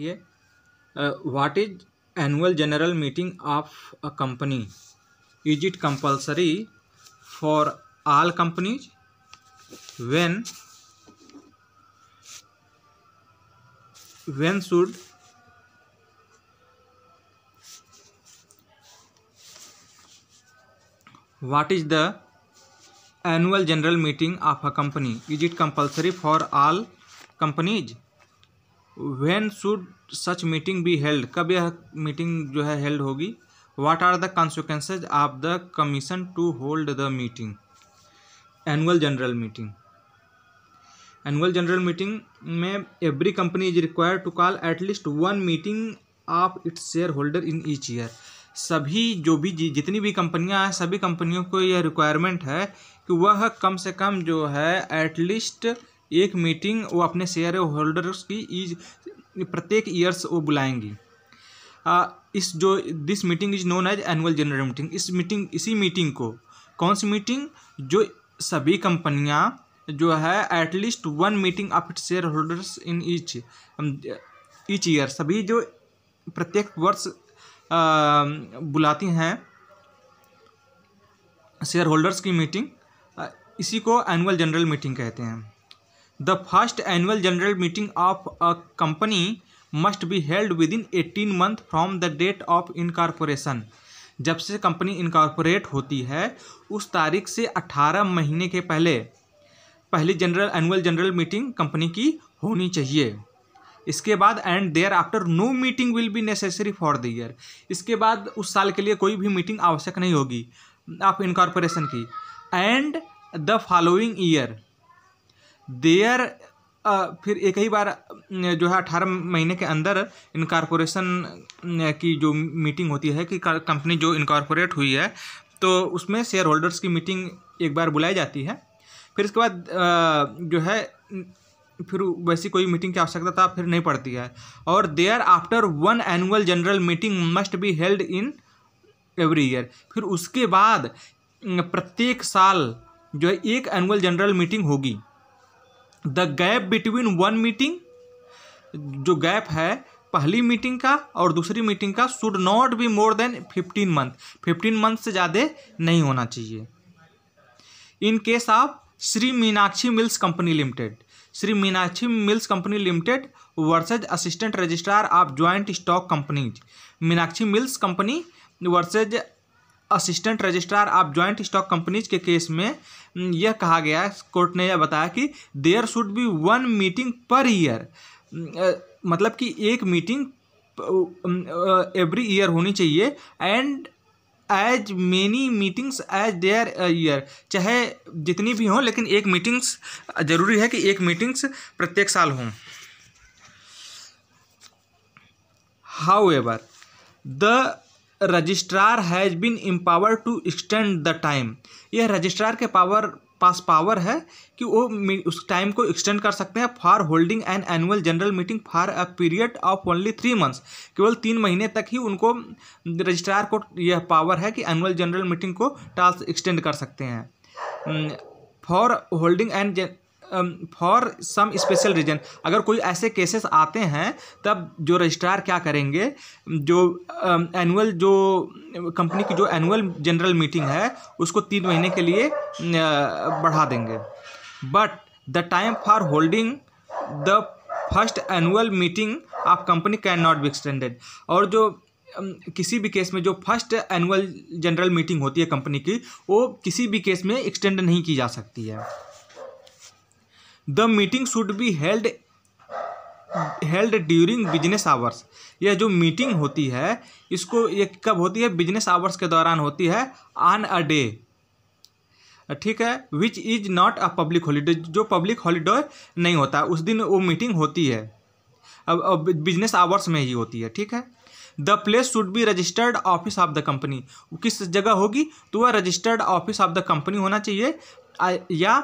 देखिए what is annual general meeting of a company is it compulsory for all companies when when should what is the annual general meeting of a company is it compulsory for all companies when should such meeting be held कब यह मीटिंग जो है held होगी what are the consequences of the commission to hold the meeting annual general meeting annual general meeting में every company is require to call at least one meeting of its shareholder in each year सभी जो भी जितनी भी कंपनियां हैं सभी कंपनियों को यह रिक्वायरमेंट है कि वह कम से कम जो है एटलीस्ट एक मीटिंग वो अपने शेयर होल्डर्स की प्रत्येक ईयर्स वो बुलाएंगी आ, इस जो this meeting is known as annual general meeting इस मीटिंग इसी मीटिंग को कौन सी मीटिंग जो सभी कंपनियां जो है at least one meeting of shareholders in each each year सभी जो प्रत्येक वर्ष बुलाती हैं शेयर होल्डर्स की मीटिंग इसी को एनुअल जनरल मीटिंग कहते हैं the first annual general meeting of a company must be held within eighteen month from the date of incorporation जब से कंपनी इनकॉर्पोरेट होती है उस तारीख से अट्ठारह महीने के पहले पहली general annual general meeting company की होनी चाहिए इसके बाद and thereafter no meeting will be necessary for the year इसके बाद उस साल के लिए कोई भी मीटिंग आवश्यक नहीं होगी आप इनकॉर्पोरेशन की and the following year there फिर एक ही बार जो है अठारह महीने के अंदर इनकॉर्पोरेशन की जो मीटिंग होती है कि कंपनी जो इनकॉर्पोरेट हुई है तो उसमें शेयर होल्डर्स की मीटिंग एक बार बुलाई जाती है फिर इसके बाद जो है फिर वैसी कोई मीटिंग की आवश्यकता फिर नहीं पड़ती है और thereafter one annual general meeting must be held in every year फिर उसके बाद प्रत्येक साल जो है एक एनुअल जनरल मीटिंग होगी the gap between one meeting जो गैप है पहली मीटिंग का और दूसरी मीटिंग का should not be more than fifteen month fifteen month से ज़्यादा नहीं होना चाहिए in case of Shri Meenakshi mills company limited Shri Meenakshi mills company limited versus assistant registrar of joint stock companies Meenakshi mills company versus assistant registrar of joint stock companies के case में यह कहा गया है कोर्ट ने यह बताया कि there should be one meeting per year मतलब कि एक मीटिंग एवरी ईयर होनी चाहिए and as many meetings as there year चाहे जितनी भी हों लेकिन एक मीटिंग्स जरूरी है कि एक मीटिंग्स प्रत्येक साल हों however the registrar has been empower to extend the time यह रजिस्ट्रार के पावर पास पावर है कि वो उस टाइम को एक्सटेंड कर सकते हैं for holding an annual general meeting for a period of only three months केवल तीन महीने तक ही उनको रजिस्ट्रार को यह पावर है कि एनुअल जनरल मीटिंग को टास्क एक्सटेंड कर सकते हैं for holding and for some special reason अगर कोई ऐसे केसेस आते हैं तब जो रजिस्ट्रार क्या करेंगे जो एनुअल um, जो कंपनी की जो एनुअल जनरल मीटिंग है उसको तीन महीने के लिए बढ़ा देंगे but the time for holding the first annual meeting of company can not be extended और जो um, किसी भी केस में जो फर्स्ट एनुअल जनरल मीटिंग होती है कंपनी की वो किसी भी केस में एक्सटेंड नहीं की जा सकती है the meeting should be held held during business hours यह जो मीटिंग होती है इसको ये कब होती है बिजनेस आवर्स के दौरान होती है ऑन अ डे ठीक है which is not a public holiday जो पब्लिक हॉलीडे नहीं होता उस दिन वो मीटिंग होती है अब, बिजनेस आवर्स में ही होती है ठीक है the place should be registered office of the company किस जगह होगी तो वह registered office of the company होना चाहिए या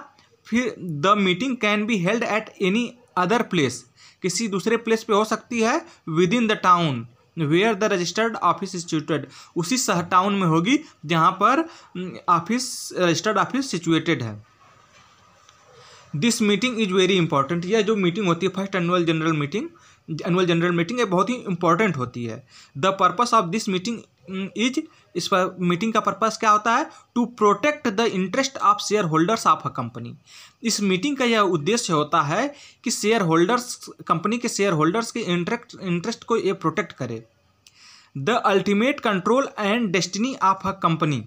फिर the meeting can be held at any other place किसी दूसरे प्लेस पे हो सकती है within the town where the registered office situated उसी सह टाउन में होगी जहाँ पर ऑफिस रजिस्टर्ड ऑफिस सिचुएटेड है this meeting is very important यह जो मीटिंग होती है first annual general meeting annual general meeting ये बहुत ही इंपॉर्टेंट होती है the purpose of this meeting is इस पर मीटिंग का पर्पज़ क्या होता है to protect the interest of shareholders of a company इस मीटिंग का यह उद्देश्य होता है कि शेयर होल्डर्स कंपनी के शेयर होल्डर्स के इंटरेस्ट इंटरेस्ट को ये प्रोटेक्ट करे the ultimate control and destiny of a company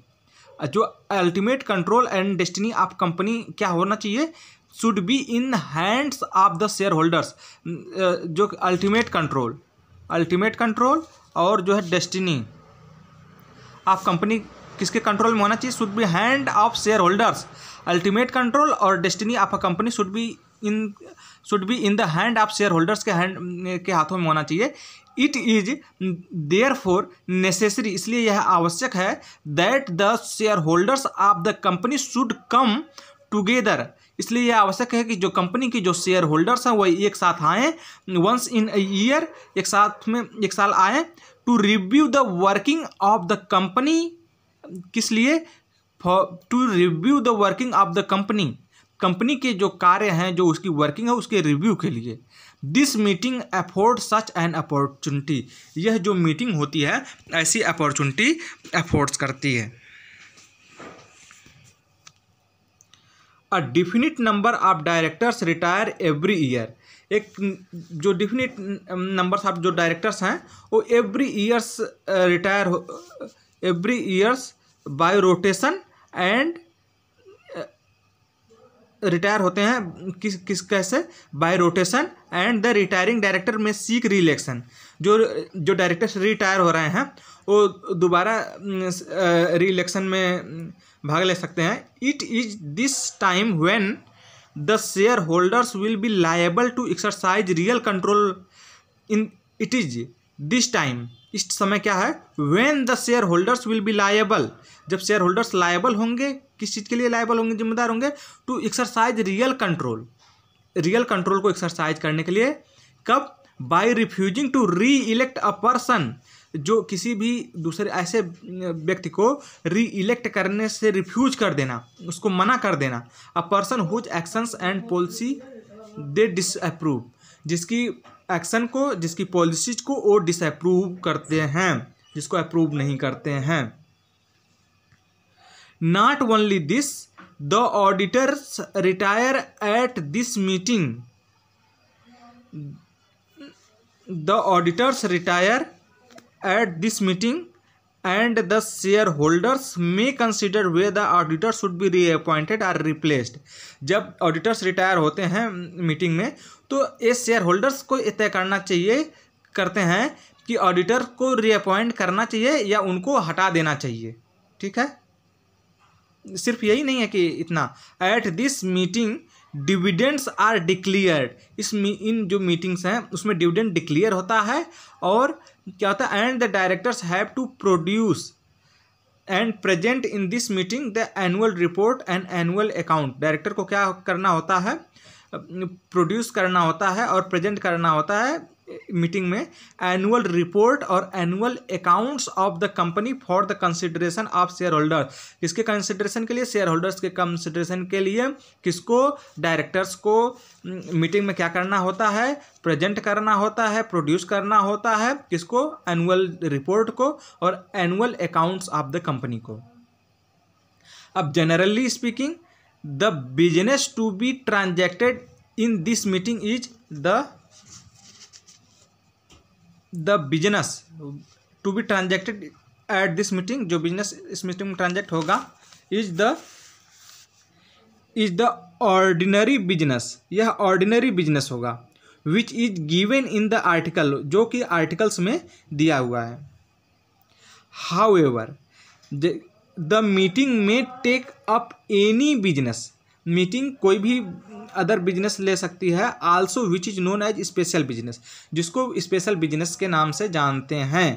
जो ultimate control and destiny of company क्या होना चाहिए should be in hands of the shareholders जो अल्टीमेट कंट्रोल अल्टीमेट कंट्रोल और जो है डेस्टिनी ऑफ कंपनी किसके कंट्रोल में होना चाहिए should be hand of shareholders ultimate control और destiny of a company should be in should be in the hand of shareholders के hand के हाथों में होना चाहिए it is therefore necessary इसलिए यह आवश्यक है that the shareholders of the company should come together इसलिए यह आवश्यक है कि जो कंपनी की जो शेयर होल्डर्स हैं वो एक साथ आएँ वंस इन ईयर एक साथ में एक साल आएँ to review the working of the company किस लिए to review the working of the company company के जो कार्य हैं जो उसकी वर्किंग है उसके रिव्यू के लिए this meeting afford such an opportunity यह जो मीटिंग होती है ऐसी अपॉर्चुनिटी अफोर्ड्स करती है a definite number of directors retire every year एक जो डिफिनिट नंबर्स ऑफ जो डायरेक्टर्स हैं वो एवरी ईयर्स रिटायर हो every years by rotation and retire होते हैं किस किस कैसे by rotation and the retiring director may seek reelection जो जो डायरेक्टर्स रिटायर हो रहे हैं वो दोबारा रिलेक्शन uh, में भाग ले सकते हैं it is this time when the shareholders will be liable to exercise real control in it is this time इस समय क्या है when the shareholders will be liable जब शेयर होल्डर्स लाइबल होंगे किस चीज़ के लिए लाइबल होंगे जिम्मेदार होंगे to exercise real control real control को एक्सरसाइज करने के लिए कब by refusing to reelect a person जो किसी भी दूसरे ऐसे व्यक्ति को री इलेक्ट करने से रिफ्यूज कर देना उसको मना कर देना a person whose actions and policy they disapprove जिसकी एक्शन को जिसकी पॉलिसीज को वो डिसअप्रूव करते हैं जिसको अप्रूव नहीं करते हैं not only this the auditors retire at this meeting the auditors retire at this and the shareholders may consider whether whether should be reappointed or replaced जब auditors retire होते हैं meeting में तो ये share holders को तय करना चाहिए करते हैं कि ऑडिटर को रीअपॉइंट करना चाहिए या उनको हटा देना चाहिए ठीक है सिर्फ यही नहीं है कि इतना at this meeting dividends are declared इस इन जो मीटिंग्स हैं उसमें डिविडेंड डिक्लियर होता है और क्या होता है and the directors have to produce and present in this meeting the annual report and annual account director को क्या करना होता है प्रोड्यूस करना होता है और प्रेजेंट करना होता है मीटिंग में एनुअल रिपोर्ट और annual accounts of the company for the consideration of shareholder किसके कंसिडरेशन के लिए शेयर होल्डर्स के कंसिडरेशन के लिए किसको डायरेक्टर्स को मीटिंग में क्या करना होता है प्रेजेंट करना होता है प्रोड्यूस करना होता है किसको एनुअल रिपोर्ट को और annual accounts of the company को अब generally speaking the business to be transacted in this meeting is the the business to be transacted at this meeting जो बिजनेस इस मीटिंग में ट्रांजेक्ट होगा is the is the ordinary business यह ordinary business होगा which is given in the article जो कि articles में दिया हुआ है however the meeting may take up any business meeting कोई भी अदर बिजनेस ले सकती है also which is known as special business जिसको स्पेशल बिजनेस के नाम से जानते हैं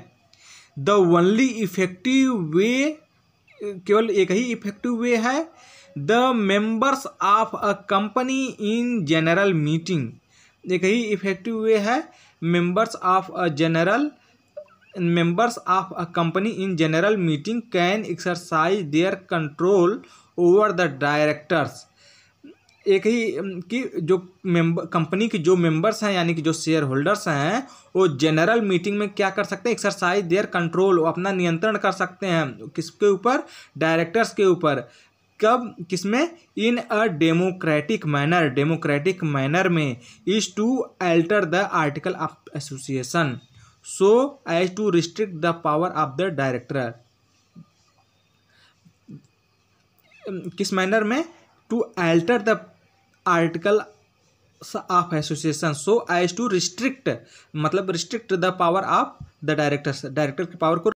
द ओनली इफेक्टिव वे केवल एक ही इफेक्टिव वे है the members of a company in general meeting एक ही इफेक्टिव वे है members of a general members of a company in general meeting can exercise their control over the directors एक ही कि जो मेंबर कंपनी के जो मेंबर्स हैं यानी कि जो शेयर होल्डर्स हैं वो जनरल मीटिंग में क्या कर सकते हैं एक्सरसाइज देयर कंट्रोल अपना नियंत्रण कर सकते हैं किसके ऊपर डायरेक्टर्स के ऊपर कब किसमें in a democratic manner democratic manner में is to alter the article of association so as to restrict the power of the director किस मैनर में to alter the article of association so as to restrict मतलब restrict the power of the directors director की पावर को